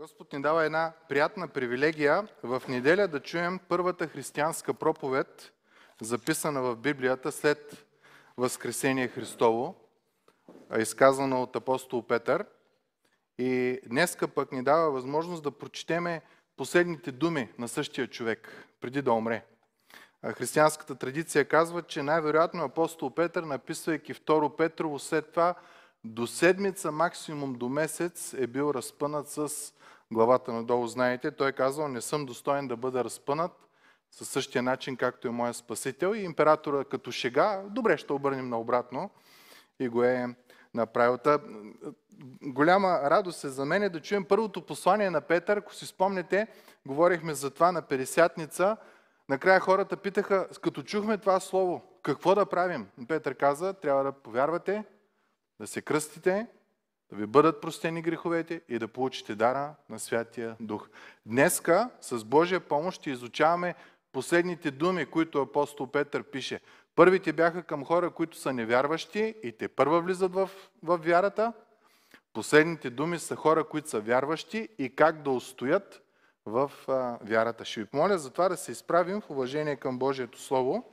Господ ни дава една приятна привилегия в неделя да чуем първата християнска проповед, записана в Библията след Възкресение Христово, изказана от апостол Петър. И днеска пък ни дава възможност да прочетеме последните думи на същия човек, преди да умре. Християнската традиция казва, че най-вероятно апостол Петър, написвайки второ Петрово, след това до седмица, максимум до месец, е бил разпънат с главата надолу, знаете, той е казал, не съм достоен да бъда разпънат със същия начин, както е моя спасител. И императора като шега, добре, ще обърнем наобратно и го е направил. Та, голяма радост е за мен е да чуем първото послание на Петър. Ако си спомнете, говорихме за това на Пересятница. Накрая хората питаха, като чухме това слово, какво да правим? Петър каза, трябва да повярвате, да се кръстите да ви бъдат простени греховете и да получите дара на Святия Дух. Днеска с Божия помощ ще изучаваме последните думи, които апостол Петър пише. Първите бяха към хора, които са невярващи и те първа влизат в, в вярата. Последните думи са хора, които са вярващи и как да устоят в а, вярата. Ще ви помоля за това да се изправим в уважение към Божието Слово.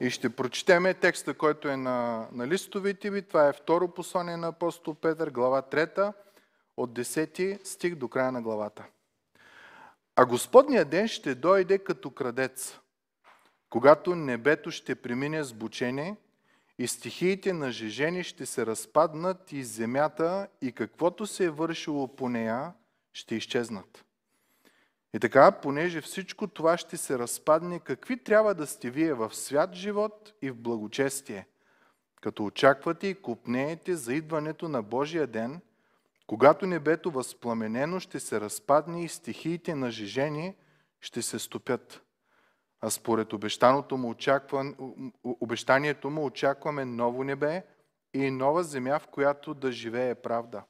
И ще прочетеме текста, който е на, на листовите ви. Това е второ послание на апостол Петър, глава 3, от 10 стих до края на главата. А Господния ден ще дойде като крадец, когато небето ще премине с бучение и стихиите на жежени ще се разпаднат и земята и каквото се е вършило по нея ще изчезнат. И така, понеже всичко това ще се разпадне, какви трябва да сте вие в свят живот и в благочестие, като очаквате и купнеете за идването на Божия ден, когато небето възпламенено ще се разпадне и стихиите на жижение ще се стопят. А според обещаното му очакван, обещанието му очакваме ново небе и нова земя, в която да живее правда.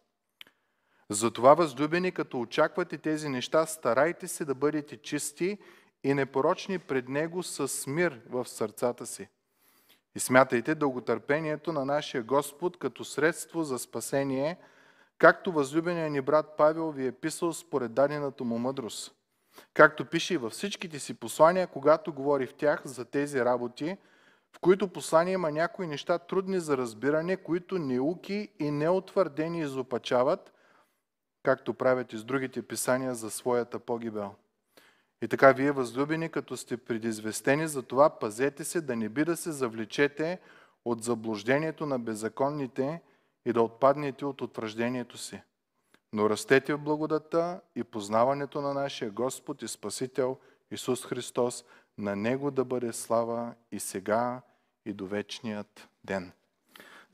Затова, възлюбени, като очаквате тези неща, старайте се да бъдете чисти и непорочни пред Него с мир в сърцата си. И смятайте дълготърпението на нашия Господ като средство за спасение, както възлюбеният ни брат Павел ви е писал според дадената му мъдрост. Както пише и във всичките си послания, когато говори в тях за тези работи, в които послания има някои неща трудни за разбиране, които неуки и неутвърдени изопачават – както правят и с другите писания за своята погибел. И така вие, възлюбени, като сте предизвестени за това, пазете се да не би да се завлечете от заблуждението на беззаконните и да отпаднете от утвърждението си. Но растете в благодата и познаването на нашия Господ и Спасител Исус Христос, на Него да бъде слава и сега, и до вечният ден.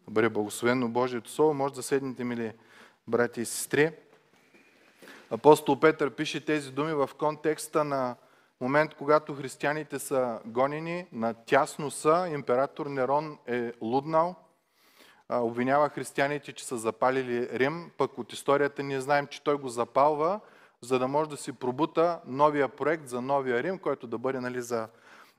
Добре, благословено Божието Слово, може да седнете, мили брати и сестри. Апостол Петър пише тези думи в контекста на момент, когато християните са гонени, на тясно са, император Нерон е луднал, обвинява християните, че са запалили Рим, пък от историята ние знаем, че той го запалва, за да може да си пробута новия проект за новия Рим, който да бъде нали, за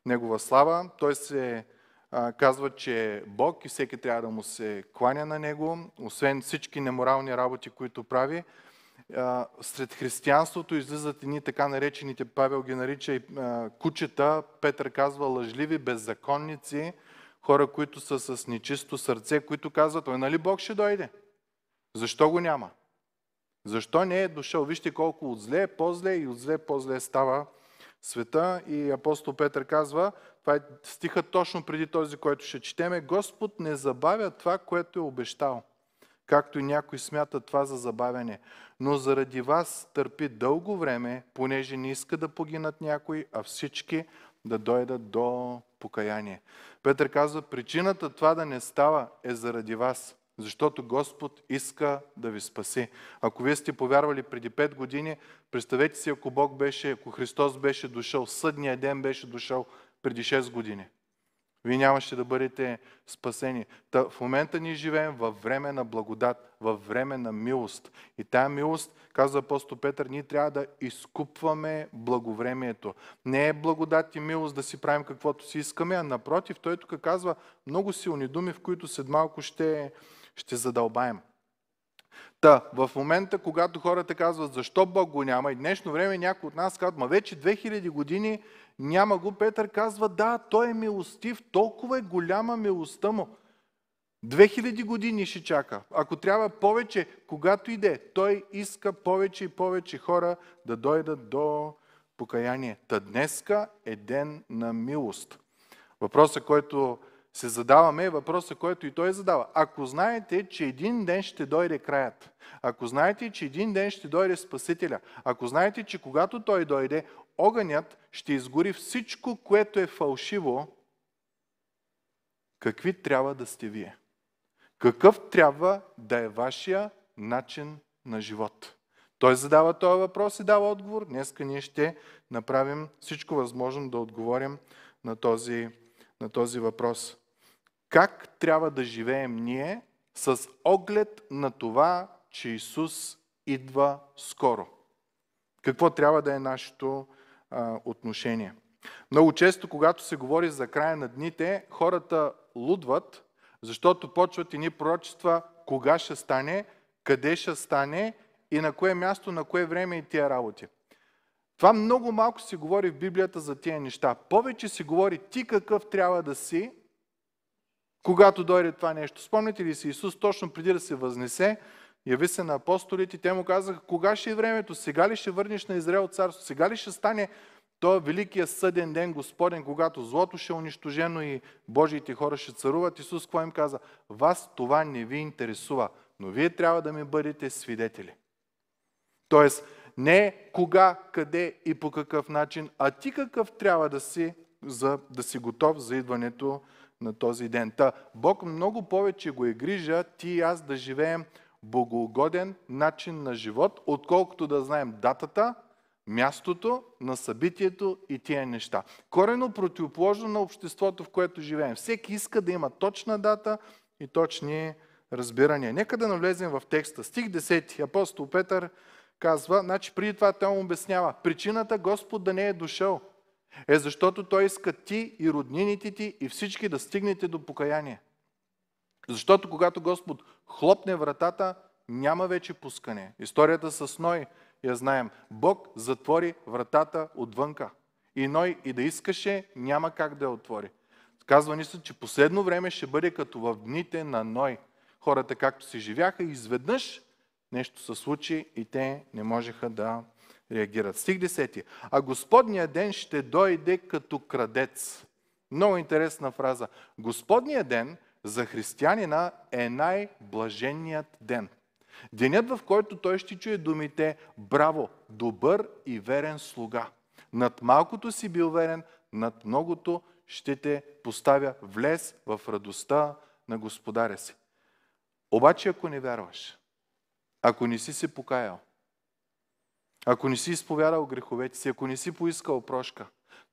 негова слава. Той се а, казва, че е Бог и всеки трябва да му се кланя на него, освен всички неморални работи, които прави сред християнството излизат едни така наречените, Павел ги нарича и кучета, Петър казва лъжливи, беззаконници, хора, които са с нечисто сърце, които казват, ой, нали Бог ще дойде? Защо го няма? Защо не е дошъл? Вижте колко от зле е по-зле и от зле е по-зле става света. И апостол Петър казва, това е стиха точно преди този, който ще четеме, Господ не забавя това, което е обещал както и някои смятат това за забавяне. Но заради вас търпи дълго време, понеже не иска да погинат някои, а всички да дойдат до покаяние. Петър казва, причината това да не става е заради вас, защото Господ иска да ви спаси. Ако вие сте повярвали преди 5 години, представете си, ако Бог беше, ако Христос беше дошъл, съдния ден беше дошъл преди 6 години. Вие нямаше да бъдете спасени. Та, в момента ние живеем във време на благодат, във време на милост. И тая милост, казва апостол Петър, ние трябва да изкупваме благовремието. Не е благодат и милост да си правим каквото си искаме, а напротив, той тук казва много силни думи, в които след малко ще, ще задълбаем. Та, в момента, когато хората казват, защо Бог го няма, и днешно време някой от нас казват, ма вече 2000 години няма го, Петър казва, да, той е милостив, толкова е голяма милостта му. 2000 години ще чака. Ако трябва повече, когато иде, той иска повече и повече хора да дойдат до покаяние. Та днеска е ден на милост. Въпросът, който се задаваме въпроса, който и той задава. Ако знаете, че един ден ще дойде краят, ако знаете, че един ден ще дойде Спасителя, ако знаете, че когато той дойде, огънят ще изгори всичко, което е фалшиво, какви трябва да сте вие? Какъв трябва да е вашия начин на живот? Той задава този въпрос и дава отговор. Днеска ние ще направим всичко възможно да отговорим на този, на този въпрос как трябва да живеем ние с оглед на това, че Исус идва скоро. Какво трябва да е нашето а, отношение? Много често, когато се говори за края на дните, хората лудват, защото почват и ни пророчества кога ще стане, къде ще стане и на кое място, на кое време и тия работи. Това много малко се говори в Библията за тия неща. Повече се говори ти какъв трябва да си, когато дойде това нещо. Спомните ли си Исус точно преди да се възнесе, яви се на апостолите, те му казаха, кога ще е времето, сега ли ще върнеш на Израел царство, сега ли ще стане то великия съден ден Господен, когато злото ще е унищожено и Божиите хора ще царуват. Исус какво им каза? Вас това не ви интересува, но вие трябва да ми бъдете свидетели. Тоест, не кога, къде и по какъв начин, а ти какъв трябва да си, за да си готов за идването на този ден. Та Бог много повече го е грижа ти и аз да живеем богоугоден начин на живот, отколкото да знаем датата, мястото на събитието и тия неща. Корено противоположно на обществото, в което живеем. Всеки иска да има точна дата и точни разбирания. Нека да навлезем в текста. Стих 10. Апостол Петър казва, значи преди това той му обяснява, причината Господ да не е дошъл – е защото Той иска ти и роднините ти и всички да стигнете до покаяние. Защото когато Господ хлопне вратата, няма вече пускане. Историята с Ной я знаем. Бог затвори вратата отвънка. И Ной и да искаше, няма как да я отвори. Казва ни се, че последно време ще бъде като в дните на Ной. Хората както си живяха, изведнъж нещо се случи и те не можеха да реагират. Стих 10. А Господния ден ще дойде като крадец. Много интересна фраза. Господния ден за християнина е най-блаженният ден. Денят, в който той ще чуе думите «Браво! Добър и верен слуга! Над малкото си бил верен, над многото ще те поставя влез в радостта на Господаря си». Обаче, ако не вярваш, ако не си се покаял, ако не си изповядал греховете си, ако не си поискал прошка,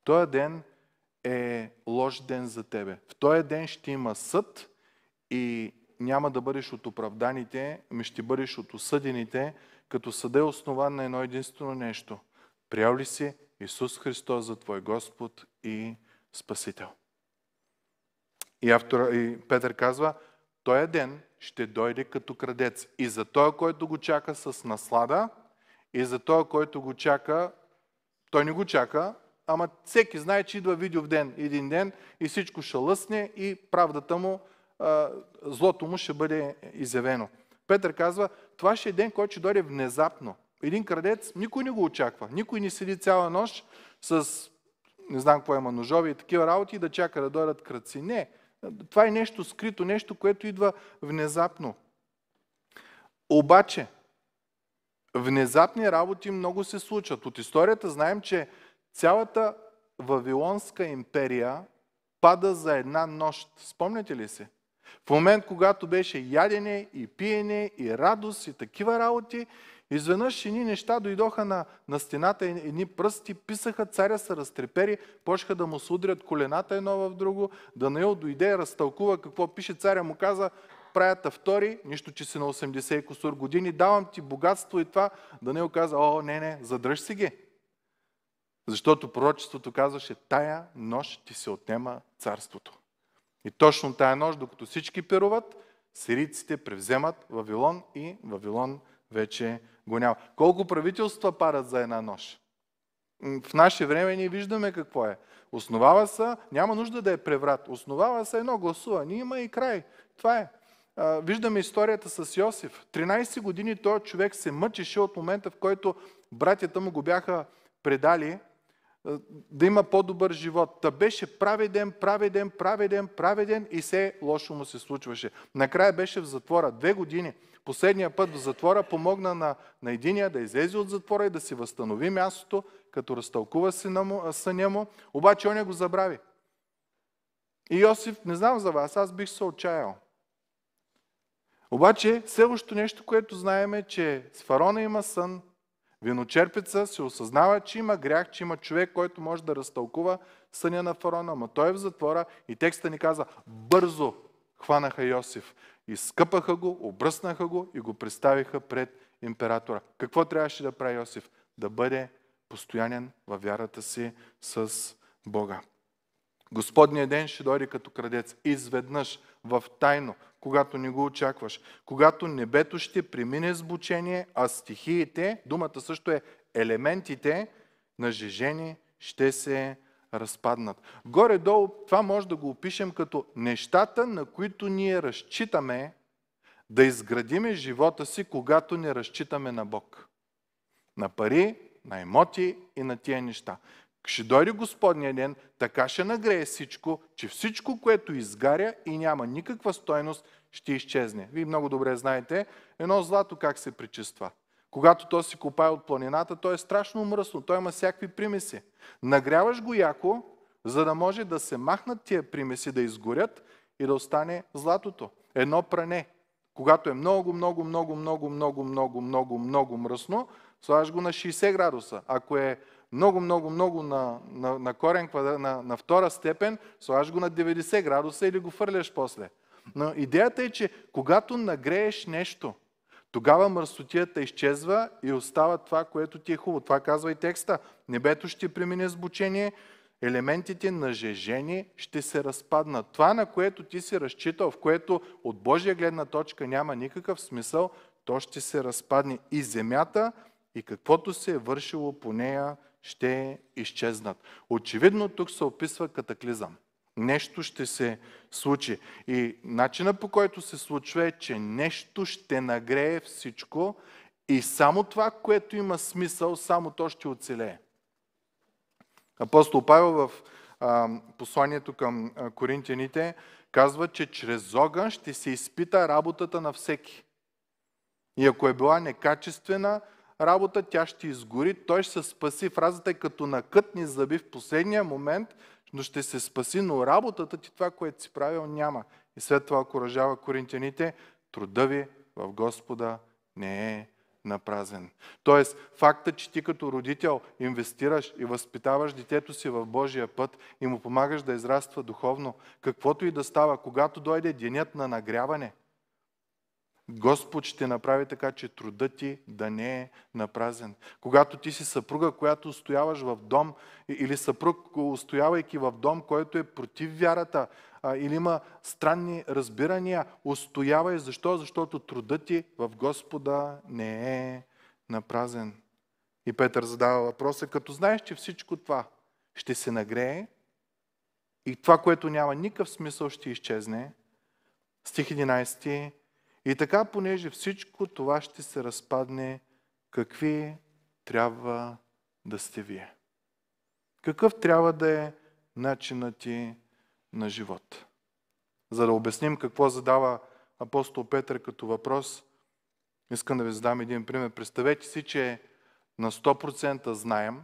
този ден е лош ден за тебе. В този ден ще има съд и няма да бъдеш от оправданите, ми ще бъдеш от осъдените, като съда е основан на едно единствено нещо. Приял ли си Исус Христос за твой Господ и Спасител? И, и Петър казва, този ден ще дойде като крадец. И за той, който го чака с наслада, и за този, който го чака, той не го чака, ама всеки знае, че идва видео в ден, един ден и всичко ще лъсне и правдата му, злото му ще бъде изявено. Петър казва, това ще е ден, който ще дойде внезапно. Един крадец никой не го очаква. Никой не седи цяла нощ с не знам какво има ножови и такива работи да чака да дойдат кръци. Не. Това е нещо скрито, нещо, което идва внезапно. Обаче, внезапни работи много се случват. От историята знаем, че цялата Вавилонска империя пада за една нощ. Спомняте ли си? В момент, когато беше ядене и пиене и радост и такива работи, изведнъж едни неща дойдоха на, на стената, едни пръсти писаха, царя се разтрепери, почнаха да му судрят колената едно в друго. Данаил дойде, разтълкува какво пише царя, му каза, правят втори, нищо, че си на 80 и косур години, давам ти богатство и това, да не оказа, о, не, не, задръж си ги. Защото пророчеството казваше, тая нощ ти се отнема царството. И точно тая нощ, докато всички пируват, сирийците превземат Вавилон и Вавилон вече го няма. Колко правителства парат за една нощ? В наше време ние виждаме какво е. Основава се, няма нужда да е преврат, основава се едно гласуване, има и край. Това е виждаме историята с Йосиф. 13 години този човек се мъчеше от момента, в който братята му го бяха предали, да има по-добър живот. Та беше праведен, праведен, праведен, праведен и все лошо му се случваше. Накрая беше в затвора. Две години. Последния път в затвора помогна на, на единия да излезе от затвора и да си възстанови мястото, като разтълкува му, съня му. Обаче он я го забрави. И Йосиф, не знам за вас, аз бих се отчаял. Обаче следващото нещо, което знаем е, че с фарона има сън, виночерпеца се осъзнава, че има грях, че има човек, който може да разтълкува съня на фарона, ама той е в затвора и текста ни казва, бързо хванаха Йосиф. Изкъпаха го, обръснаха го и го представиха пред императора. Какво трябваше да прави Йосиф? Да бъде постоянен във вярата си с Бога. Господният ден ще дойде като крадец. Изведнъж, в тайно, когато не го очакваш. Когато небето ще премине с бучение, а стихиите, думата също е елементите на жежение, ще се разпаднат. Горе-долу това може да го опишем като нещата, на които ние разчитаме да изградиме живота си, когато не разчитаме на Бог. На пари, на емоти и на тия неща. Ще дойде Господния ден, така ще нагрее всичко, че всичко, което изгаря и няма никаква стойност, ще изчезне. Вие много добре знаете едно злато как се причества. Когато то се копае от планината, то е страшно мръсно, то има всякакви примеси. Нагряваш го яко, за да може да се махнат тия примеси, да изгорят и да остане златото. Едно пране. Когато е много, много, много, много, много, много, много, много мръсно, слагаш го на 60 градуса. Ако е много, много, много на, на, на корен, на, на втора степен, слагаш го на 90 градуса или го фърляш после. Но идеята е, че когато нагрееш нещо, тогава мърсотията изчезва и остава това, което ти е хубаво. Това казва и текста. Небето ще премине с бучение, елементите на жежение ще се разпаднат. Това, на което ти си разчитал, в което от Божия гледна точка няма никакъв смисъл, то ще се разпадне и земята, и каквото се е вършило по нея ще изчезнат. Очевидно тук се описва катаклизъм. Нещо ще се случи. И начина по който се случва е, че нещо ще нагрее всичко и само това, което има смисъл, само то ще оцелее. Апостол Павел в а, посланието към коринтияните казва, че чрез огън ще се изпита работата на всеки. И ако е била некачествена, работа, тя ще изгори, той ще се спаси. Фразата е като накътни кътни зъби в последния момент, но ще се спаси, но работата ти, това, което си правил, няма. И след това окоръжава коринтяните, труда ви в Господа не е напразен. Тоест, факта, че ти като родител инвестираш и възпитаваш детето си в Божия път и му помагаш да израства духовно, каквото и да става, когато дойде денят на нагряване – Господ ще направи така, че труда ти да не е напразен. Когато ти си съпруга, която устояваш в дом, или съпруг, устоявайки в дом, който е против вярата, или има странни разбирания, устоявай. Защо? Защото труда ти в Господа не е напразен. И Петър задава въпроса, като знаеш, че всичко това ще се нагрее и това, което няма никакъв смисъл, ще изчезне. Стих 11 и така, понеже всичко това ще се разпадне, какви трябва да сте вие? Какъв трябва да е начинът ти на живот? За да обясним какво задава апостол Петър като въпрос, искам да ви задам един пример. Представете си, че на 100% знаем,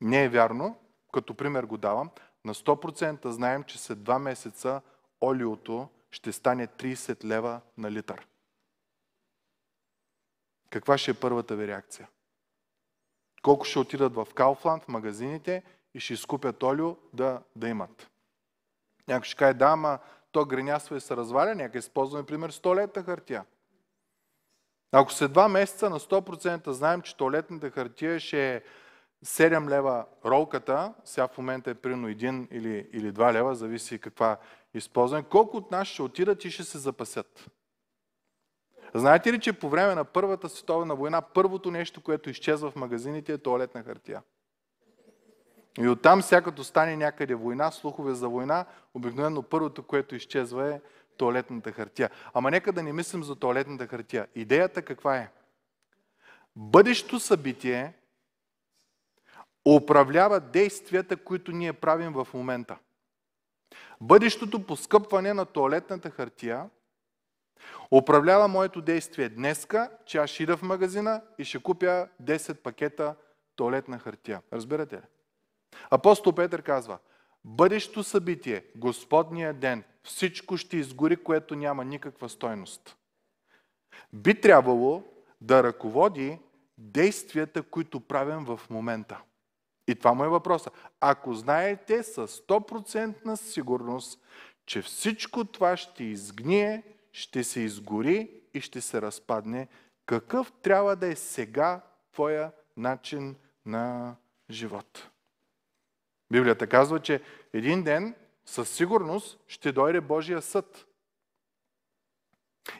не е вярно, като пример го давам, на 100% знаем, че след два месеца олиото ще стане 30 лева на литър. Каква ще е първата ви реакция? Колко ще отидат в Кауфланд, в магазините и ще изкупят олио да, да имат? Някой ще каже, да, ама то гренясва и е се разваля, нека използваме пример с лета хартия. Ако след два месеца на 100% знаем, че туалетната хартия ще е 7 лева ролката, сега в момента е примерно 1 или, или 2 лева, зависи каква използване, колко от нас ще отидат и ще се запасят? Знаете ли, че по време на Първата световна война първото нещо, което изчезва в магазините е туалетна хартия? И оттам, всякато стане някъде война, слухове за война, обикновено първото, което изчезва е туалетната хартия. Ама нека да не мислим за туалетната хартия. Идеята каква е? Бъдещо събитие, управлява действията, които ние правим в момента. Бъдещото поскъпване на туалетната хартия управлява моето действие днеска, че аз ще ида в магазина и ще купя 10 пакета туалетна хартия. Разбирате ли? Апостол Петър казва, бъдещо събитие, Господния ден, всичко ще изгори, което няма никаква стойност. Би трябвало да ръководи действията, които правим в момента. И това му е въпроса. Ако знаете с 100% сигурност, че всичко това ще изгние, ще се изгори и ще се разпадне, какъв трябва да е сега твоя начин на живот? Библията казва, че един ден със сигурност ще дойде Божия съд.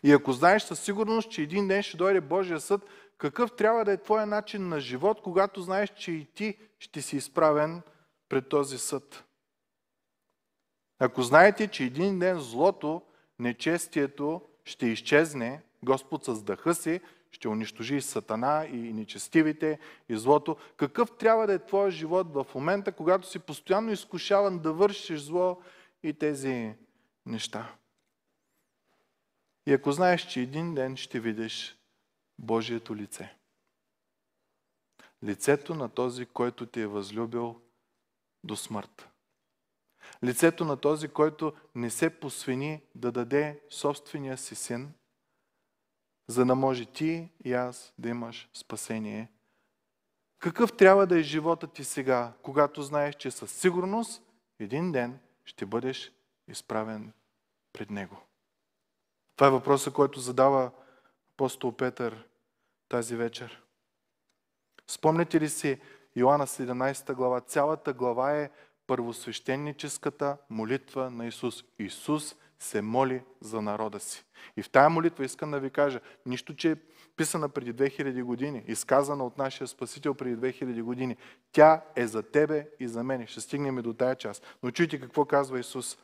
И ако знаеш със сигурност, че един ден ще дойде Божия съд, какъв трябва да е твоя начин на живот, когато знаеш, че и ти ще си изправен пред този съд. Ако знаете, че един ден злото, нечестието ще изчезне, Господ с дъха си ще унищожи и сатана, и нечестивите, и злото. Какъв трябва да е твоя живот в момента, когато си постоянно изкушаван да вършиш зло и тези неща? И ако знаеш, че един ден ще видиш Божието лице лицето на този, който ти е възлюбил до смърт. Лицето на този, който не се посвени да даде собствения си син, за да може ти и аз да имаш спасение. Какъв трябва да е живота ти сега, когато знаеш, че със сигурност един ден ще бъдеш изправен пред Него? Това е въпросът, който задава апостол Петър тази вечер. Спомняте ли си Йоанна 17 глава? Цялата глава е първосвещеническата молитва на Исус. Исус се моли за народа си. И в тая молитва искам да ви кажа, нищо, че е писана преди 2000 години, изказана от нашия Спасител преди 2000 години, тя е за тебе и за мен. Ще стигнем и до тая част. Но чуйте какво казва Исус.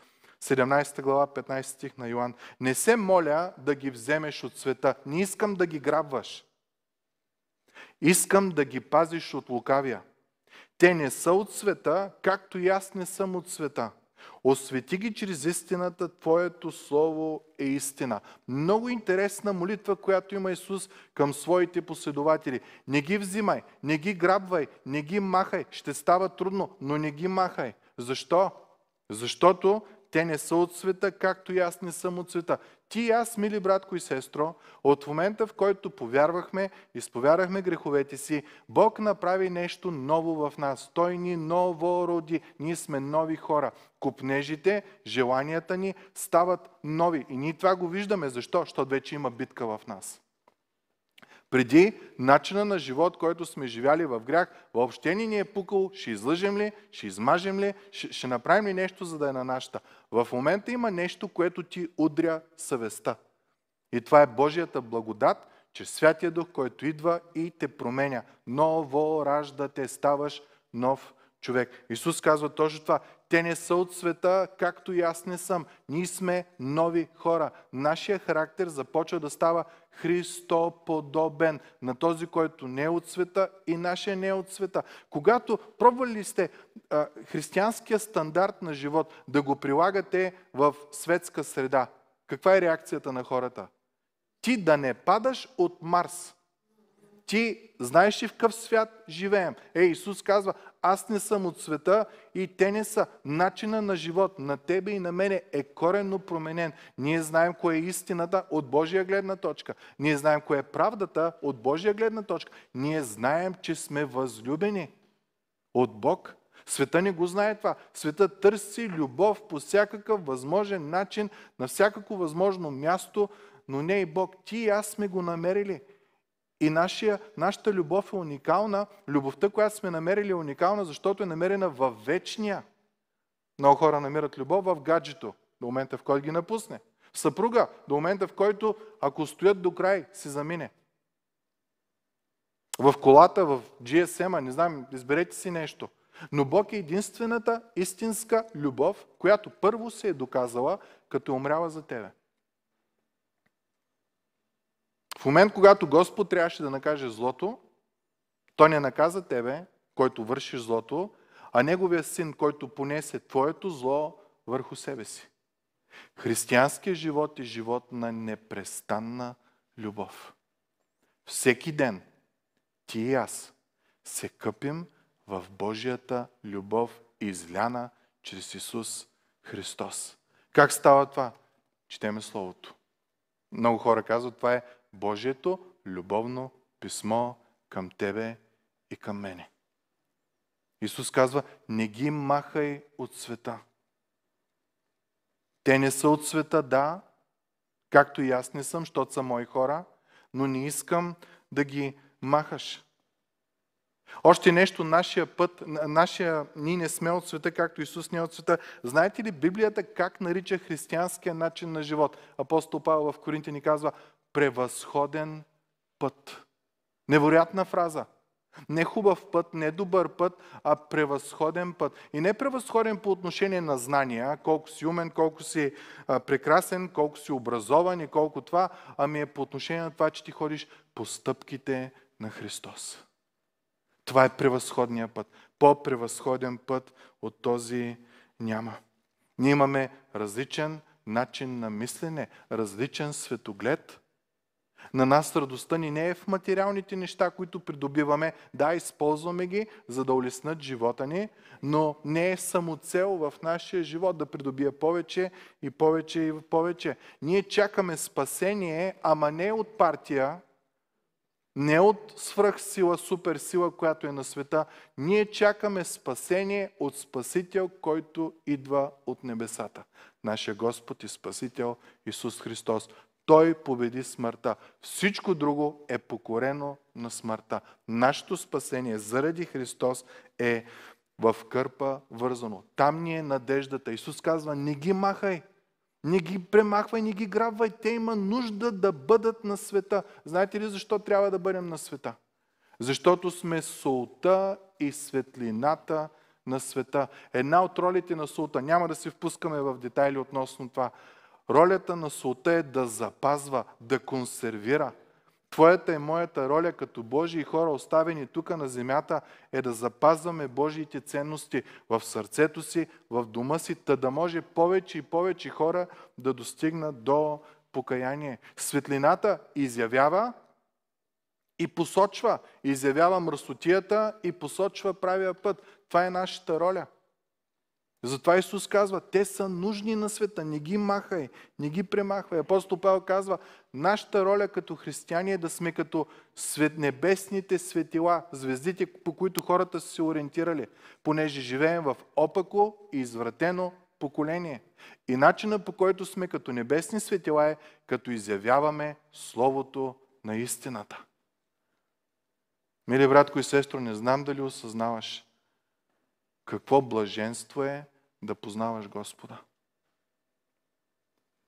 17 глава, 15 стих на Йоан. Не се моля да ги вземеш от света. Не искам да ги грабваш. Искам да ги пазиш от лукавия. Те не са от света, както и аз не съм от света. Освети ги чрез истината, Твоето Слово е истина. Много интересна молитва, която има Исус към своите последователи. Не ги взимай, не ги грабвай, не ги махай. Ще става трудно, но не ги махай. Защо? Защото те не са от света, както и аз не съм от света. Ти и аз, мили братко и сестро, от момента в който повярвахме, изповядахме греховете си, Бог направи нещо ново в нас. Той ни ново роди. Ние сме нови хора. Купнежите, желанията ни стават нови. И ние това го виждаме. Защо? Защото вече има битка в нас. Преди начина на живот, който сме живяли в грях, въобще ни ни е пукал, ще излъжем ли, ще измажем ли, ще, ще направим ли нещо, за да е на нашата. В момента има нещо, което ти удря съвестта. И това е Божията благодат, че Святия Дух, който идва и те променя. Ново ражда те, ставаш нов човек. Исус казва точно това. Те не са от света, както и аз не съм. Ние сме нови хора. Нашия характер започва да става Христоподобен на този, който не е от света и нашия не е от света. Когато пробвали сте а, християнския стандарт на живот да го прилагате в светска среда, каква е реакцията на хората? Ти да не падаш от Марс ти знаеш ли в какъв свят живеем? Е, Исус казва, аз не съм от света и те не са. Начина на живот на тебе и на мене е коренно променен. Ние знаем кое е истината от Божия гледна точка. Ние знаем кое е правдата от Божия гледна точка. Ние знаем, че сме възлюбени от Бог. Света не го знае това. Света търси любов по всякакъв възможен начин, на всякакво възможно място, но не и Бог. Ти и аз сме го намерили. И нашия, нашата любов е уникална. Любовта, която сме намерили е уникална, защото е намерена в вечния. Много хора намират любов в гаджето, до момента в който ги напусне. В съпруга, до момента в който, ако стоят до край, се замине. В колата, в GSM-а, не знам, изберете си нещо. Но Бог е единствената истинска любов, която първо се е доказала, като е умряла за тебе. В момент, когато Господ трябваше да накаже злото, той не наказа тебе, който вършиш злото, а неговия син, който понесе твоето зло върху себе си. Християнският живот е живот на непрестанна любов. Всеки ден ти и аз се къпим в Божията любов, изляна чрез Исус Христос. Как става това? Четеме Словото. Много хора казват, това е Божието любовно писмо към тебе и към мене. Исус казва, не ги махай от света. Те не са от света, да, както и аз не съм, защото са мои хора, но не искам да ги махаш. Още нещо, нашия път, нашия, ние не сме от света, както Исус не е от света. Знаете ли Библията как нарича християнския начин на живот? Апостол Павел в Коринтия ни казва, превъзходен път. Невероятна фраза. Не хубав път, не добър път, а превъзходен път. И не превъзходен по отношение на знания, колко си умен, колко си прекрасен, колко си образован и колко това, ами е по отношение на това, че ти ходиш по стъпките на Христос. Това е превъзходният път. По-превъзходен път от този няма. Ние имаме различен начин на мислене, различен светоглед – на нас радостта ни не е в материалните неща, които придобиваме. Да, използваме ги, за да улеснат живота ни, но не е само цел в нашия живот да придобия повече и повече и повече. Ние чакаме спасение, ама не от партия, не от свръхсила, суперсила, която е на света. Ние чакаме спасение от Спасител, който идва от небесата. Нашия Господ и Спасител Исус Христос. Той победи смъртта. Всичко друго е покорено на смъртта. Нашето спасение заради Христос е в кърпа вързано. Там ни е надеждата. Исус казва, не ги махай, не ги премахвай, не ги грабвай. Те има нужда да бъдат на света. Знаете ли защо трябва да бъдем на света? Защото сме солта и светлината на света. Една от ролите на султа, няма да се впускаме в детайли относно това, Ролята на солта е да запазва, да консервира. Твоята и моята роля като Божии хора, оставени тук на земята, е да запазваме Божиите ценности в сърцето си, в дома си, та да може повече и повече хора да достигнат до покаяние. Светлината изявява и посочва. Изявява мръсотията и посочва правия път. Това е нашата роля – затова Исус казва, те са нужни на света, не ги махай, не ги премахвай. Апостол Павел казва, нашата роля като християни е да сме като свет, небесните светила, звездите, по които хората са се ориентирали, понеже живеем в опако и извратено поколение. И начина по който сме като небесни светила е, като изявяваме Словото на истината. Мили братко и сестро, не знам дали осъзнаваш, какво блаженство е да познаваш Господа?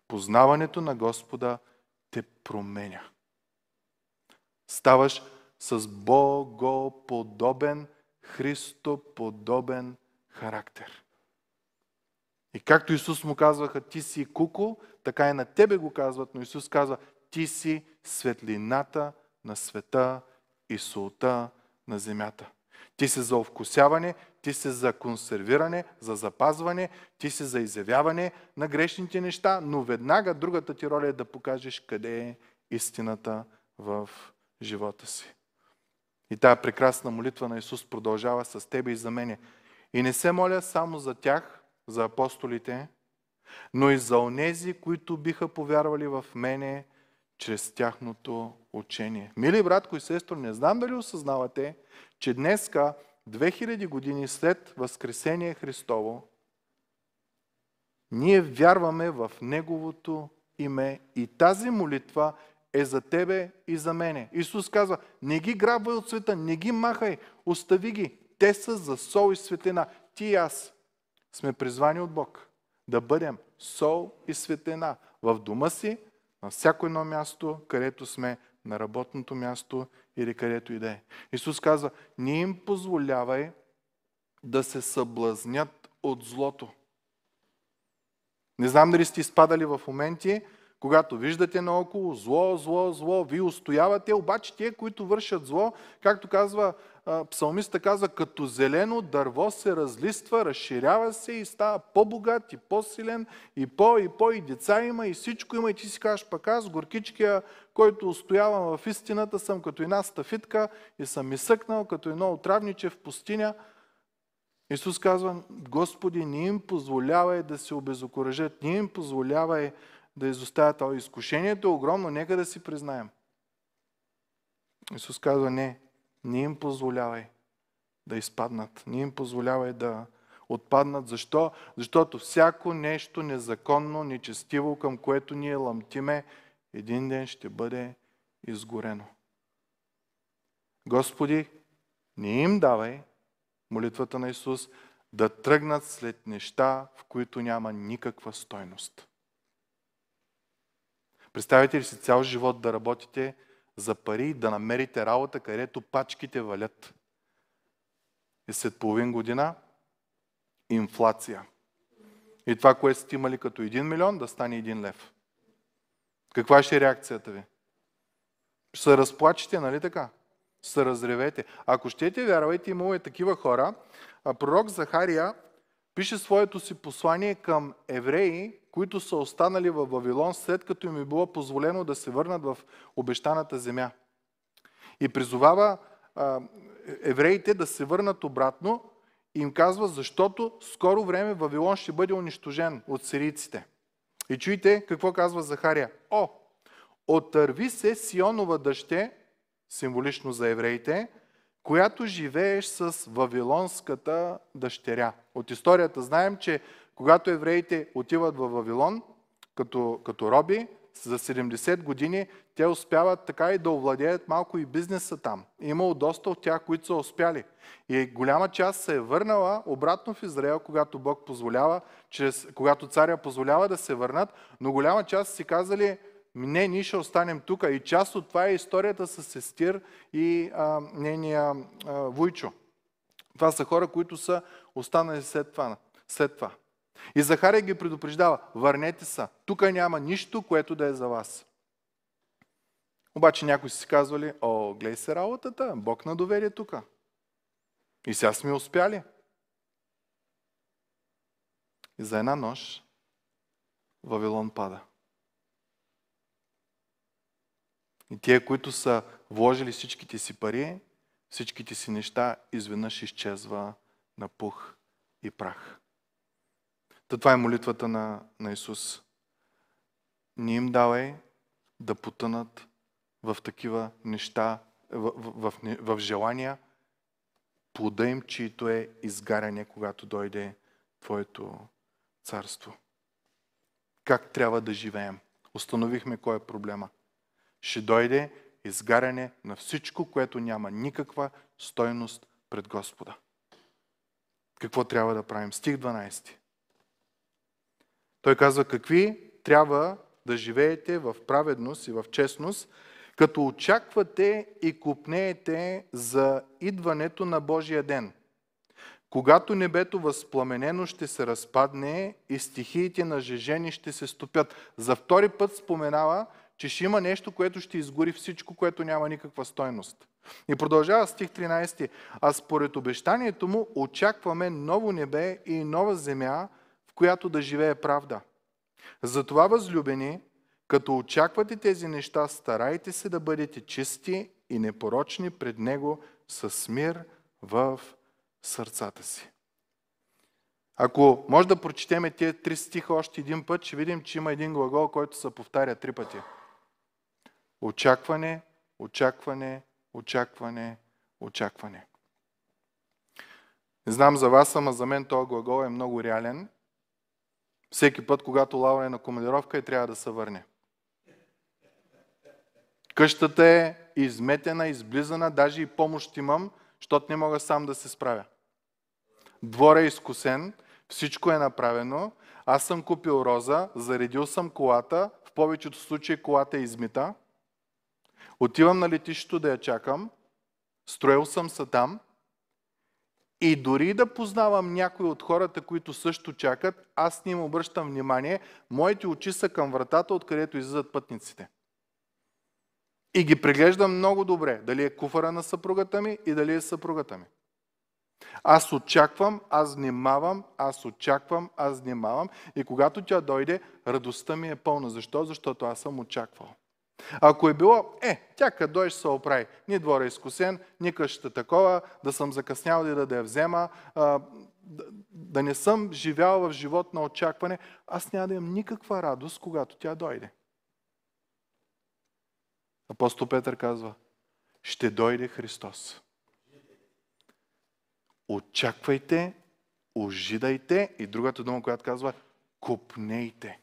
Познаването на Господа те променя. Ставаш с богоподобен, христоподобен характер. И както Исус му казваха, ти си куко, така и на тебе го казват, но Исус казва, ти си светлината на света и солта на земята. Ти си за овкусяване, ти си за консервиране, за запазване, ти си за изявяване на грешните неща, но веднага другата ти роля е да покажеш къде е истината в живота си. И тая прекрасна молитва на Исус продължава с тебе и за мене. И не се моля само за тях, за апостолите, но и за онези, които биха повярвали в мене чрез тяхното учение. Мили братко и сестро, не знам дали осъзнавате, че днеска, 2000 години след Възкресение Христово, ние вярваме в Неговото име и тази молитва е за тебе и за мене. Исус казва, не ги грабвай от света, не ги махай, остави ги. Те са за сол и светлина. Ти и аз сме призвани от Бог да бъдем сол и светлина в дома си, на всяко едно място, където сме на работното място или където и да е. Исус казва, не им позволявай да се съблазнят от злото. Не знам дали сте изпадали в моменти, когато виждате наоколо зло, зло, зло, вие устоявате, обаче те, които вършат зло, както казва псалмиста казва, като зелено дърво се разлиства, разширява се и става по-богат и по-силен и по, и по, и деца има, и всичко има. И ти си кажеш, пък аз, горкичкия, който устоявам в истината, съм като една стафитка и съм изсъкнал, като едно отравниче в пустиня. Исус казва, Господи, не им позволявай да се обезокоръжат, не им позволявай да изоставят. А изкушението е огромно, нека да си признаем. Исус казва, не, не им позволявай да изпаднат. Не им позволявай да отпаднат. Защо? Защото всяко нещо незаконно, нечестиво, към което ние ламтиме, един ден ще бъде изгорено. Господи, не им давай молитвата на Исус да тръгнат след неща, в които няма никаква стойност. Представете ли си цял живот да работите – за пари и да намерите работа, където пачките валят. И след половин година инфлация. И това, което сте имали като 1 милион, да стане 1 лев. Каква ще е реакцията ви? Ще се разплачете, нали така? Ще се разревете. Ако щете, вярвайте, имало и е такива хора. Пророк Захария пише своето си послание към евреи, които са останали в Вавилон, след като им е било позволено да се върнат в обещаната земя. И призовава а, евреите да се върнат обратно и им казва, защото скоро време Вавилон ще бъде унищожен от сирийците. И чуйте какво казва Захария. О, отърви се Сионова дъще, символично за евреите, която живееш с вавилонската дъщеря. От историята знаем, че когато евреите отиват в Вавилон като, като роби, за 70 години те успяват така и да овладеят малко и бизнеса там. Имало доста от тях, които са успяли. И голяма част се е върнала обратно в Израел, когато Бог позволява, чрез, когато царя позволява да се върнат, но голяма част си казали, не, ние ще останем тук. И част от това е историята с сестир и а, нения а, вуйчо. Това са хора, които са останали след това. След това. И Захария ги предупреждава, върнете се, тук няма нищо, което да е за вас. Обаче някои си казвали, о, гледай се работата, Бог на доверие тук. И сега сме успяли. И за една нощ Вавилон пада. И тия, които са вложили всичките си пари, всичките си неща, изведнъж изчезва на пух и прах. Та това е молитвата на, на Исус. Не им давай да потънат в такива неща, в, в, в, в желания, плода им, чието е изгаряне, когато дойде Твоето царство. Как трябва да живеем? Установихме кой е проблема ще дойде изгаряне на всичко, което няма никаква стойност пред Господа. Какво трябва да правим? Стих 12. Той казва, какви трябва да живеете в праведност и в честност, като очаквате и купнеете за идването на Божия ден. Когато небето възпламенено ще се разпадне и стихиите на жежени ще се стопят. За втори път споменава, че ще има нещо, което ще изгори всичко, което няма никаква стойност. И продължава стих 13. А според обещанието му очакваме ново небе и нова земя, в която да живее правда. Затова, възлюбени, като очаквате тези неща, старайте се да бъдете чисти и непорочни пред Него с мир в сърцата си. Ако може да прочетеме тези три стиха още един път, ще видим, че има един глагол, който се повтаря три пъти – Очакване, очакване, очакване, очакване. Не знам за вас, ама за мен този глагол е много реален. Всеки път, когато лава е на командировка и трябва да се върне. Къщата е изметена, изблизана, даже и помощ имам, защото не мога сам да се справя. Двор е изкусен, всичко е направено. Аз съм купил роза, заредил съм колата, в повечето случаи колата е измита – Отивам на летището да я чакам, строил съм се там и дори да познавам някои от хората, които също чакат, аз не им обръщам внимание, моите очи са към вратата, откъдето излизат пътниците. И ги преглеждам много добре, дали е куфара на съпругата ми и дали е съпругата ми. Аз очаквам, аз внимавам, аз очаквам, аз внимавам и когато тя дойде, радостта ми е пълна. Защо? Защото аз съм очаквал. Ако е било, е, тя като дойде се оправи. Ни двора е изкусен, ни къщата такова, да съм закъснял и да, да я взема, а, да, да не съм живял в живот на очакване, аз няма да имам никаква радост, когато тя дойде. Апостол Петър казва, ще дойде Христос. Очаквайте, ожидайте и другата дума, която казва, купнейте.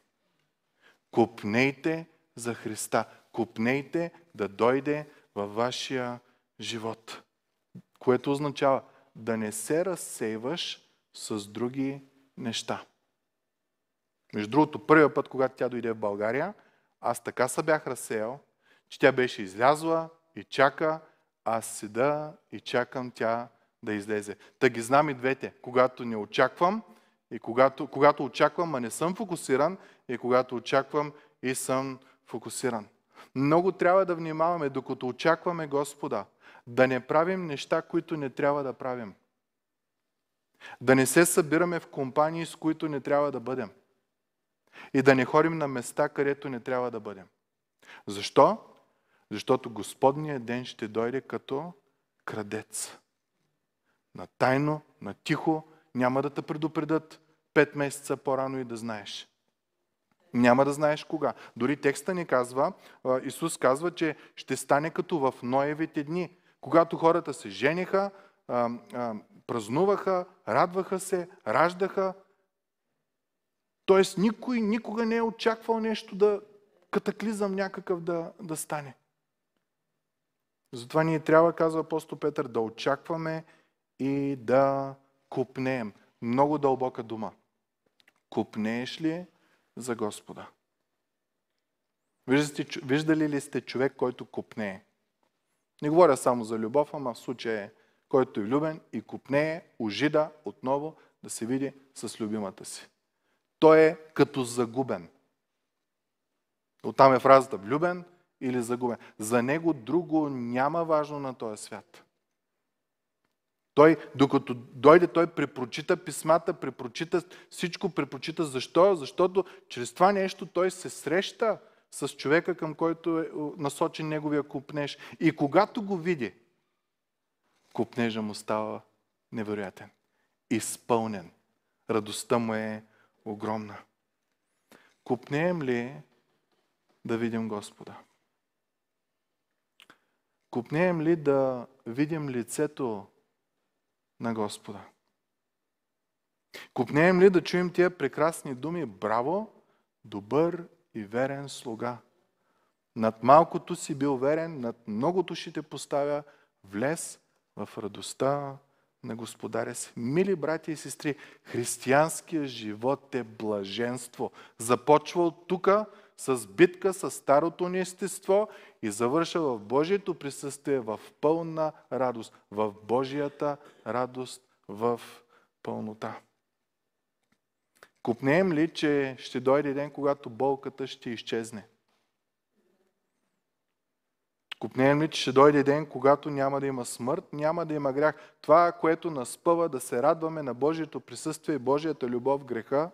Купнейте за Христа купнейте да дойде във вашия живот. Което означава да не се разсейваш с други неща. Между другото, първият път, когато тя дойде в България, аз така се бях разсеял, че тя беше излязла и чака, аз седа и чакам тя да излезе. Та ги знам и двете. Когато не очаквам и когато, когато очаквам, а не съм фокусиран, и когато очаквам и съм фокусиран. Много трябва да внимаваме, докато очакваме Господа, да не правим неща, които не трябва да правим. Да не се събираме в компании, с които не трябва да бъдем. И да не ходим на места, където не трябва да бъдем. Защо? Защото Господният ден ще дойде като крадец. На тайно, на тихо, няма да те предупредят пет месеца по-рано и да знаеш. Няма да знаеш кога. Дори текста ни казва, Исус казва, че ще стане като в Ноевите дни, когато хората се жениха, празнуваха, радваха се, раждаха. Тоест никой никога не е очаквал нещо да катаклизъм някакъв да, да стане. Затова ние трябва, казва апостол Петър, да очакваме и да купнеем. Много дълбока дума. Купнееш ли за Господа. Виждате, виждали ли сте човек, който купнее? Не говоря само за любов, ама в случая е който е влюбен и купнее, ожида отново да се види с любимата си. Той е като загубен. Оттам е фразата влюбен или загубен. За него друго няма важно на този свят. Той, докато дойде, той препрочита писмата, препрочита всичко, препрочита. Защо? Защото чрез това нещо той се среща с човека, към който е, е насочен неговия купнеж. И когато го види, купнежа му става невероятен. Изпълнен. Радостта му е огромна. Купнеем ли да видим Господа? Купнеем ли да видим лицето на Господа. Купнеем ли да чуем тия прекрасни думи? Браво, добър и верен слуга. Над малкото си бил верен, над многото ще те поставя. Влез в радостта на Господаря си. Мили брати и сестри, християнския живот е блаженство. Започва от тука, с битка с старото ни естество и завърша в Божието присъствие в пълна радост, в Божията радост в пълнота. Купнеем ли, че ще дойде ден, когато болката ще изчезне? Купнеем ли, че ще дойде ден, когато няма да има смърт, няма да има грях? Това, което наспъва да се радваме на Божието присъствие и Божията любов в греха,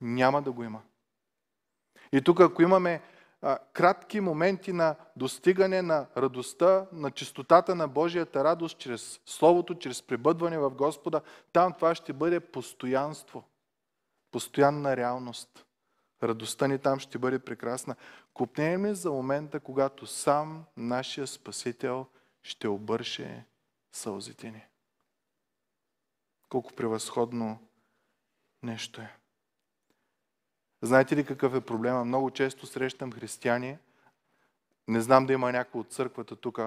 няма да го има. И тук, ако имаме а, кратки моменти на достигане на радостта, на чистотата на Божията радост чрез Словото, чрез пребъдване в Господа, там това ще бъде постоянство, постоянна реалност. Радостта ни там ще бъде прекрасна. Купнеме ли за момента, когато сам нашия Спасител ще обърше сълзите ни? Колко превъзходно нещо е. Знаете ли какъв е проблема? Много често срещам християни, не знам да има някой от църквата тук,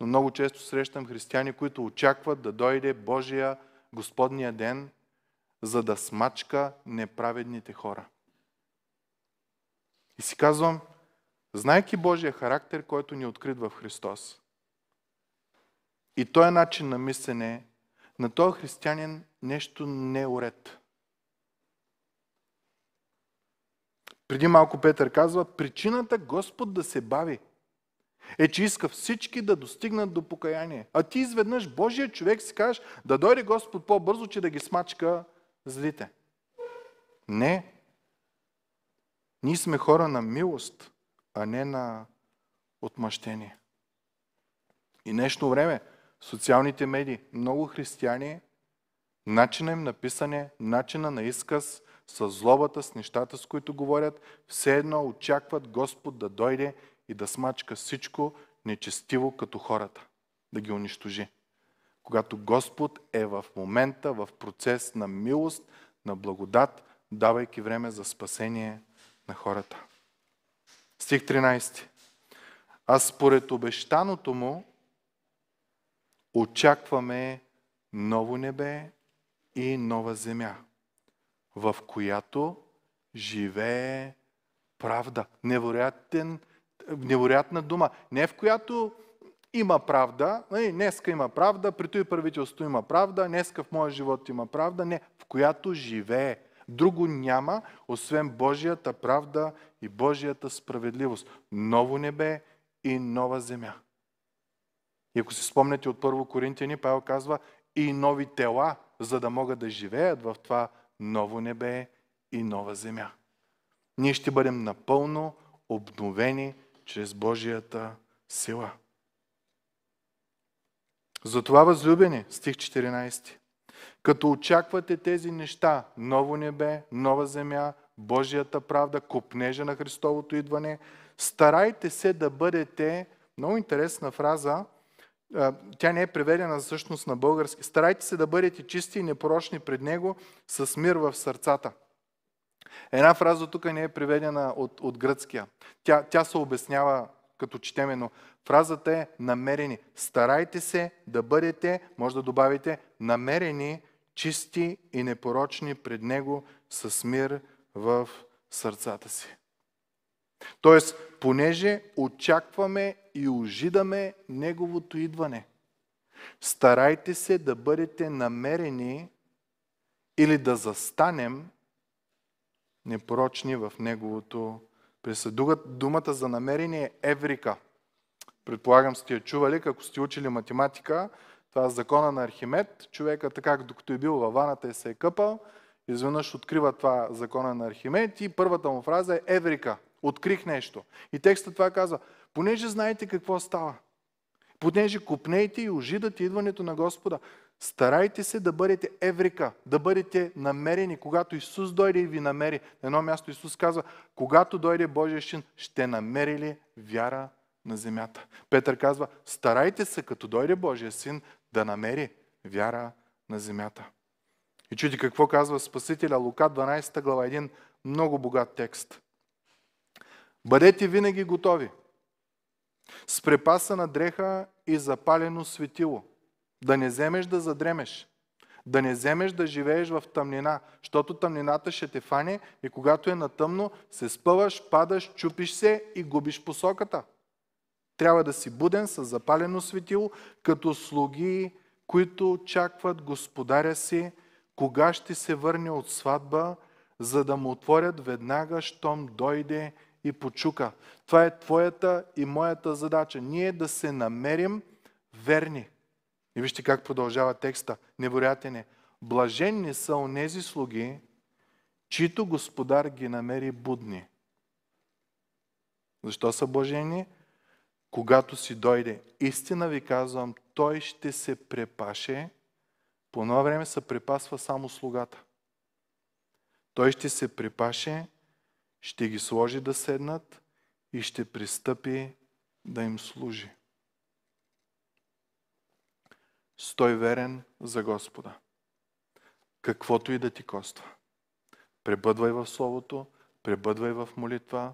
но много често срещам християни, които очакват да дойде Божия Господния ден, за да смачка неправедните хора. И си казвам, знайки Божия характер, който ни е открит в Христос, и Той е начин на мислене, на този християнин нещо не е уред. Преди малко Петър казва, причината Господ да се бави е, че иска всички да достигнат до покаяние. А ти изведнъж Божия човек си кажеш да дойде Господ по-бързо, че да ги смачка злите. Не. Ние сме хора на милост, а не на отмъщение. И днешно време социалните медии, много християни, начина им на писане, начина на изказ, с злобата, с нещата, с които говорят, все едно очакват Господ да дойде и да смачка всичко нечестиво като хората, да ги унищожи. Когато Господ е в момента в процес на милост, на благодат, давайки време за спасение на хората. Стих 13. А според обещаното му очакваме ново небе и нова земя в която живее правда. Невероятен, невероятна дума. Не в която има правда, нали, днеска има правда, при и правителство има правда, днеска в моя живот има правда, не, в която живее. Друго няма, освен Божията правда и Божията справедливост. Ново небе и нова земя. И ако си спомнете от първо Коринтияни, Павел казва и нови тела, за да могат да живеят в това ново небе и нова земя. Ние ще бъдем напълно обновени чрез Божията сила. Затова, възлюбени, стих 14, като очаквате тези неща, ново небе, нова земя, Божията правда, копнежа на Христовото идване, старайте се да бъдете, много интересна фраза, тя не е преведена всъщност на български. Старайте се да бъдете чисти и непорочни пред Него с мир в сърцата. Една фраза тук не е преведена от, от гръцкия. Тя, тя се обяснява като четеме, но фразата е намерени. Старайте се да бъдете, може да добавите, намерени, чисти и непорочни пред Него с мир в сърцата си. Тоест, понеже очакваме и ожидаме Неговото идване. Старайте се да бъдете намерени или да застанем непорочни в Неговото присъдуга. Думата за намерение е еврика. Предполагам сте я чували, ако сте учили математика, това е закона на Архимед. Човека така, докато е бил във ваната и се е къпал, изведнъж открива това закона на Архимед и първата му фраза е еврика. Открих нещо. И текстът това казва – понеже знаете какво става, понеже купнейте и ожидате идването на Господа, старайте се да бъдете еврика, да бъдете намерени, когато Исус дойде и ви намери. На едно място Исус казва, когато дойде Божия Шин, ще намери ли вяра на земята? Петър казва, старайте се, като дойде Божия Син, да намери вяра на земята. И чуди какво казва Спасителя Лука 12 глава, един много богат текст. Бъдете винаги готови – с препасана дреха и запалено светило. Да не вземеш да задремеш. Да не вземеш да живееш в тъмнина, защото тъмнината ще те фане и когато е натъмно, се спъваш, падаш, чупиш се и губиш посоката. Трябва да си буден с запалено светило, като слуги, които очакват господаря си, кога ще се върне от сватба, за да му отворят веднага, щом дойде и почука. Това е твоята и моята задача. Ние да се намерим верни. И вижте как продължава текста. Невероятен е. Блаженни са онези слуги, чието господар ги намери будни. Защо са блажени? Когато си дойде, истина ви казвам, той ще се препаше. По едно време се препасва само слугата. Той ще се препаше ще ги сложи да седнат и ще пристъпи да им служи. Стой верен за Господа. Каквото и да ти коства. Пребъдвай в Словото, пребъдвай в молитва,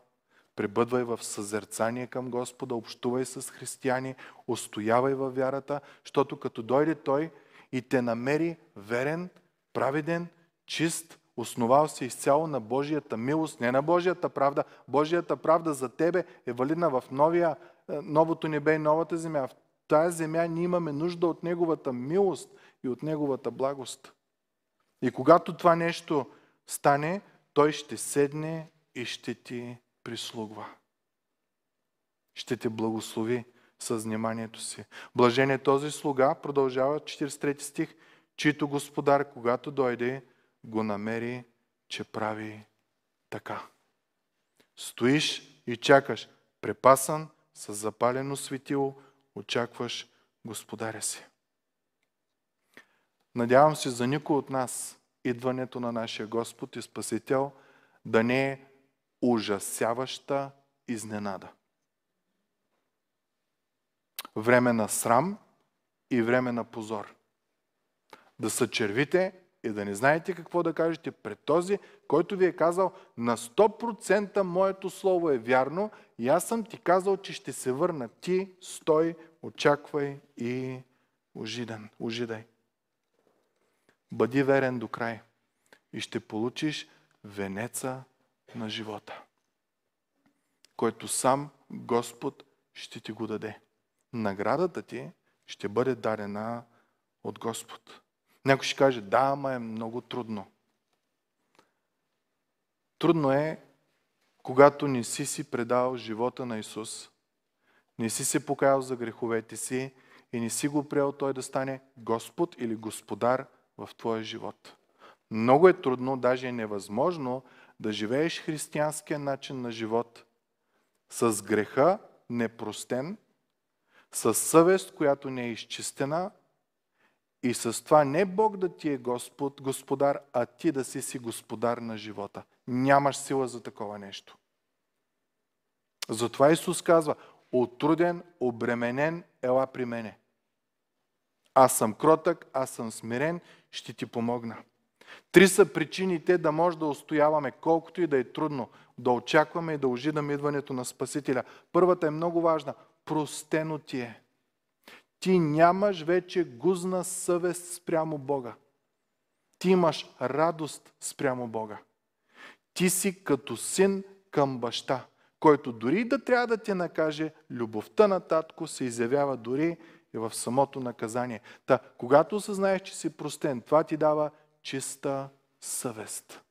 пребъдвай в съзерцание към Господа, общувай с християни, устоявай във вярата, защото като дойде Той и те намери верен, праведен, чист, Основал се изцяло на Божията милост, не на Божията правда. Божията правда за тебе е валидна в новия, е, новото небе и новата земя. В тази земя ние имаме нужда от Неговата милост и от Неговата благост. И когато това нещо стане, Той ще седне и ще ти прислугва. Ще те благослови с вниманието си. Блажен е този слуга, продължава 43 стих, чието господар, когато дойде, го намери, че прави така. Стоиш и чакаш, препасан, с запалено светило, очакваш Господаря си. Надявам се за никой от нас идването на нашия Господ и Спасител да не е ужасяваща изненада. Време на срам и време на позор. Да са червите и да не знаете какво да кажете пред този, който ви е казал на 100% моето слово е вярно и аз съм ти казал, че ще се върна. Ти стой, очаквай и ожидан, ожидай. Бъди верен до край и ще получиш венеца на живота, който сам Господ ще ти го даде. Наградата ти ще бъде дадена от Господ. Някой ще каже, да, ама е много трудно. Трудно е, когато не си си предал живота на Исус, не си се покаял за греховете си и не си го приел Той да стане Господ или Господар в твоя живот. Много е трудно, даже е невъзможно да живееш християнския начин на живот с греха непростен, с съвест, която не е изчистена и с това не Бог да ти е Господ, Господар, а ти да си си Господар на живота. Нямаш сила за такова нещо. Затова Исус казва, отруден, обременен, ела при мене. Аз съм кротък, аз съм смирен, ще ти помогна. Три са причините да може да устояваме, колкото и да е трудно, да очакваме и да ожидаме идването на Спасителя. Първата е много важна. Простено ти е. Ти нямаш вече гузна съвест спрямо Бога. Ти имаш радост спрямо Бога. Ти си като син към баща, който дори да трябва да те накаже, любовта на татко се изявява дори и в самото наказание. Та, когато осъзнаеш, че си простен, това ти дава чиста съвест.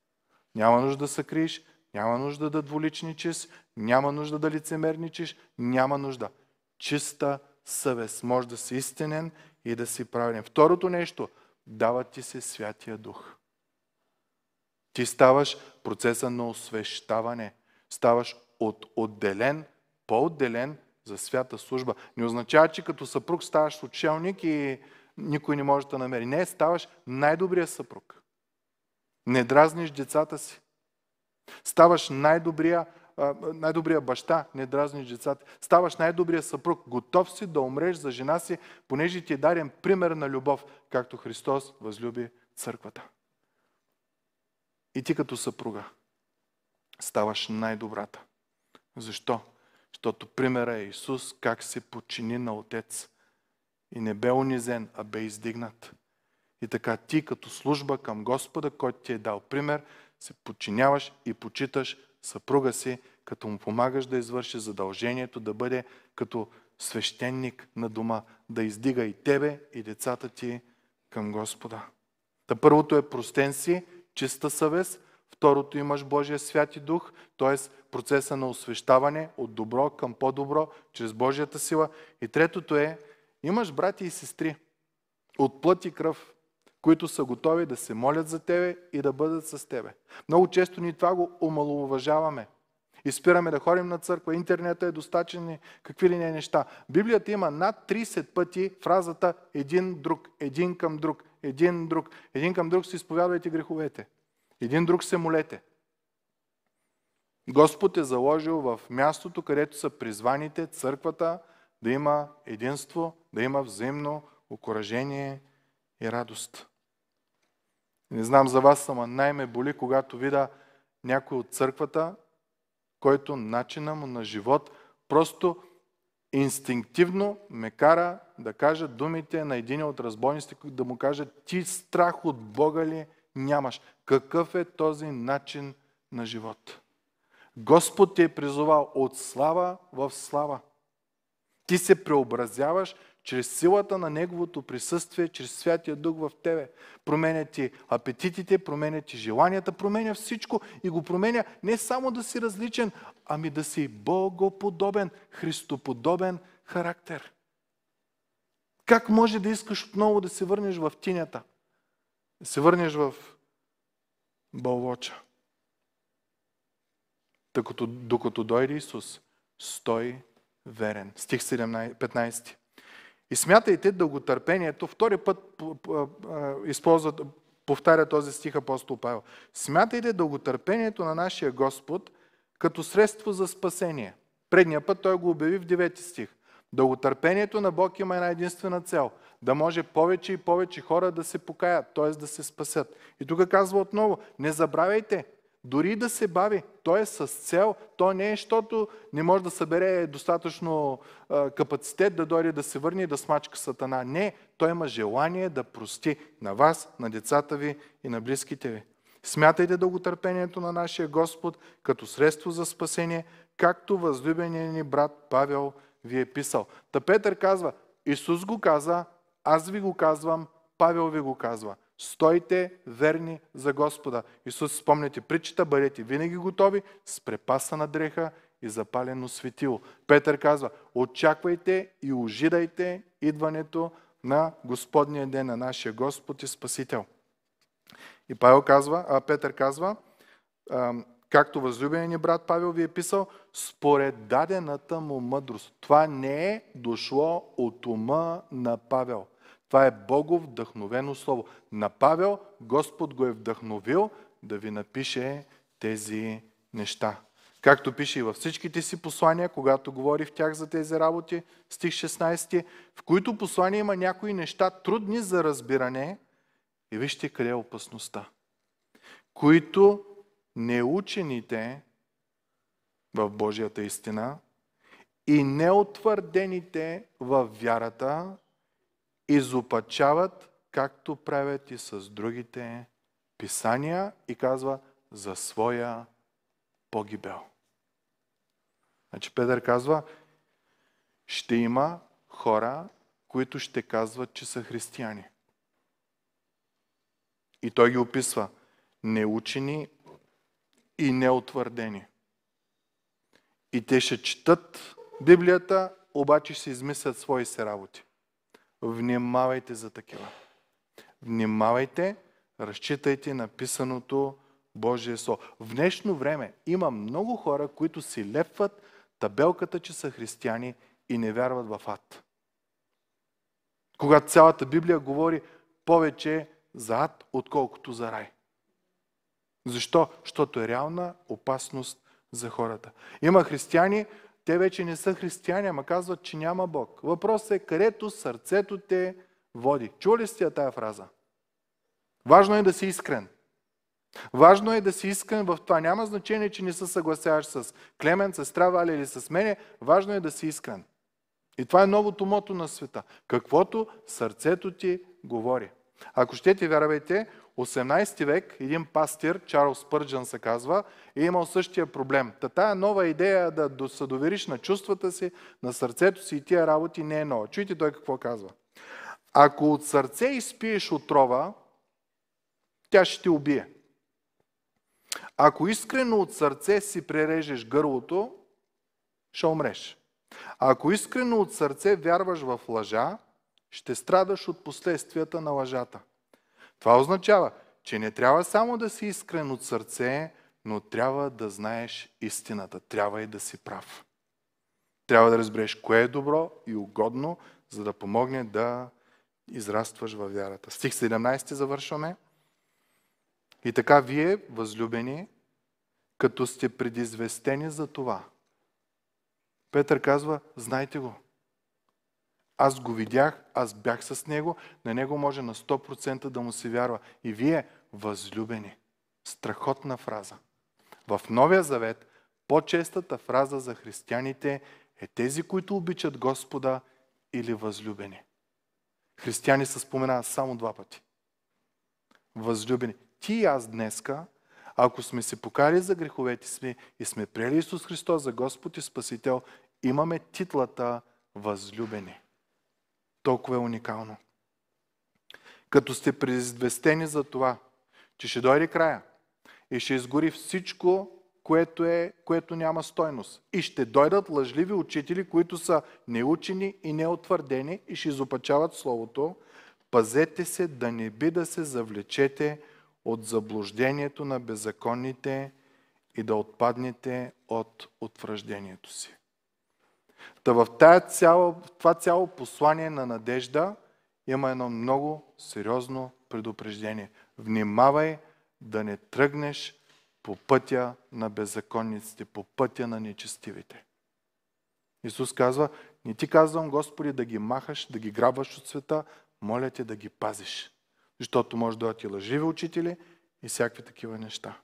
Няма нужда да се криеш, няма нужда да дволичничиш, няма нужда да лицемерничиш, няма нужда. Чиста съвест. Може да си истинен и да си правилен. Второто нещо, дава ти се Святия Дух. Ти ставаш процеса на освещаване. Ставаш от отделен, по-отделен за свята служба. Не означава, че като съпруг ставаш учелник и никой не може да намери. Не, ставаш най-добрия съпруг. Не дразниш децата си. Ставаш най-добрия най-добрия баща, не дразниш децата. Ставаш най-добрия съпруг. Готов си да умреш за жена си, понеже ти е дарен пример на любов, както Христос възлюби църквата. И ти като съпруга ставаш най-добрата. Защо? Защото примера е Исус как се подчини на Отец. И не бе унизен, а бе издигнат. И така ти като служба към Господа, който ти е дал пример, се подчиняваш и почиташ съпруга си, като му помагаш да извърши задължението, да бъде като свещеник на дома, да издига и тебе и децата ти към Господа. Та първото е простен си, чиста съвест, второто имаш Божия свят и дух, т.е. процеса на освещаване от добро към по-добро, чрез Божията сила. И третото е, имаш брати и сестри от плът и кръв, които са готови да се молят за Тебе и да бъдат с Тебе. Много често ни това го омалуважаваме. И спираме да ходим на църква, интернета е достатъчен, какви ли не е неща. Библията има над 30 пъти фразата един друг, един към друг, един друг, един към друг се изповядвайте греховете. Един друг се молете. Господ е заложил в мястото, където са призваните църквата, да има единство, да има взаимно окоръжение и радост. Не знам за вас, ама най-ме боли, когато видя някой от църквата, който начина му на живот просто инстинктивно ме кара да кажа думите на един от разбойниците, да му кажа, ти страх от Бога ли нямаш? Какъв е този начин на живот? Господ ти е призовал от слава в слава. Ти се преобразяваш чрез силата на Неговото присъствие, чрез Святия Дух в тебе. Променя ти апетитите, променя ти желанията, променя всичко и го променя не само да си различен, ами да си богоподобен, христоподобен характер. Как може да искаш отново да се върнеш в тинята? Да се върнеш в бълвоча. Докато, докато дойде Исус, стой верен. Стих 17, 15. И смятайте дълготърпението, втори път използват, повтаря този стих апостол Павел. Смятайте дълготърпението на нашия Господ като средство за спасение. Предния път той го обяви в 9 стих. Дълготърпението на Бог има една единствена цел – да може повече и повече хора да се покаят, т.е. да се спасят. И тук казва отново, не забравяйте, дори да се бави, то е с цел, то не е, защото не може да събере достатъчно а, капацитет да дойде да се върне и да смачка Сатана. Не, той има желание да прости на вас, на децата ви и на близките ви. Смятайте дълготърпението на нашия Господ като средство за спасение, както възлюбеният ни брат Павел ви е писал. Та Петър казва, Исус го каза, аз ви го казвам, Павел ви го казва – Стойте верни за Господа. Исус, спомняте притчата, бъдете винаги готови с препаса на дреха и запалено светило. Петър казва, очаквайте и ожидайте идването на Господния ден, на нашия Господ и Спасител. И Павел казва, а Петър казва, както възлюбения ни брат Павел ви е писал, според дадената му мъдрост. Това не е дошло от ума на Павел – това е Богов вдъхновено слово. На Павел Господ го е вдъхновил да ви напише тези неща. Както пише и във всичките си послания, когато говори в тях за тези работи, стих 16, в които послания има някои неща трудни за разбиране, и вижте къде е опасността, които неучените в Божията истина и неутвърдените в вярата изопачават, както правят и с другите писания и казва за своя погибел. Значи Педър казва, ще има хора, които ще казват, че са християни. И той ги описва неучени и неотвърдени. И те ще четат Библията, обаче ще измислят свои си работи. Внимавайте за такива. Внимавайте, разчитайте написаното Божие Слово. В днешно време има много хора, които си лепват табелката, че са християни и не вярват в ад. Когато цялата Библия говори повече за ад, отколкото за рай. Защо? Защото е реална опасност за хората. Има християни, те вече не са християни, ама казват, че няма Бог. Въпросът е където сърцето те води. Чули сте тая фраза? Важно е да си искрен. Важно е да си искрен в това. Няма значение, че не се съгласяваш с Клемен, с Травали или с мене. Важно е да си искрен. И това е новото мото на света. Каквото сърцето ти говори. Ако ще ти вярвайте, 18 век един пастир, Чарлз Пърджан се казва, е имал същия проблем. Та тая нова идея да се довериш на чувствата си, на сърцето си и тия работи не е нова. Чуйте той какво казва. Ако от сърце изпиеш отрова, тя ще те убие. Ако искрено от сърце си прережеш гърлото, ще умреш. Ако искрено от сърце вярваш в лъжа, ще страдаш от последствията на лъжата. Това означава, че не трябва само да си искрен от сърце, но трябва да знаеш истината. Трябва и да си прав. Трябва да разбереш кое е добро и угодно, за да помогне да израстваш във вярата. Стих 17 завършваме. И така вие, възлюбени, като сте предизвестени за това. Петър казва, знайте го. Аз го видях, аз бях с него, на него може на 100% да му се вярва. И вие, възлюбени. Страхотна фраза. В Новия Завет по-честата фраза за християните е тези, които обичат Господа или възлюбени. Християни се споменават само два пъти. Възлюбени. Ти и аз днеска, ако сме се покарали за греховете си и сме приели Исус Христос за Господ и Спасител, имаме титлата възлюбени толкова е уникално. Като сте предизвестени за това, че ще дойде края и ще изгори всичко, което, е, което няма стойност. И ще дойдат лъжливи учители, които са неучени и неотвърдени и ще изопачават Словото. Пазете се да не би да се завлечете от заблуждението на беззаконните и да отпаднете от отвръждението си. Та в цяло, това цяло послание на надежда има едно много сериозно предупреждение. Внимавай да не тръгнеш по пътя на беззаконниците, по пътя на нечестивите. Исус казва, не ти казвам, Господи, да ги махаш, да ги грабваш от света, моля те да ги пазиш. Защото може да дадат и лъживи учители и всякакви такива неща.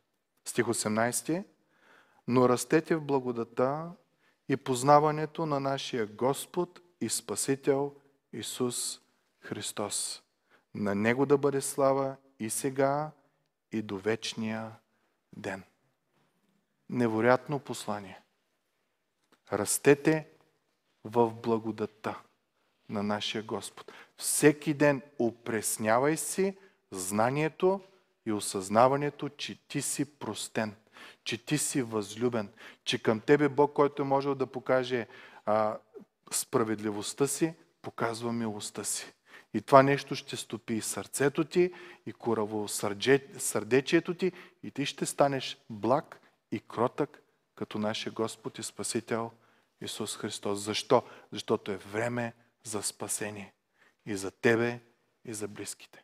Стих 18. Но растете в благодата и познаването на нашия Господ и Спасител Исус Христос. На Него да бъде слава и сега, и до вечния ден. Невероятно послание. Растете в благодата на нашия Господ. Всеки ден опреснявай си знанието и осъзнаването, че ти си простен – че ти си възлюбен, че към тебе Бог, който е можел да покаже а, справедливостта си, показва милостта си. И това нещо ще стопи и сърцето ти, и сърдечието ти, и ти ще станеш благ и кротък, като нашия Господ и Спасител Исус Христос. Защо? Защото е време за спасение. И за тебе, и за близките.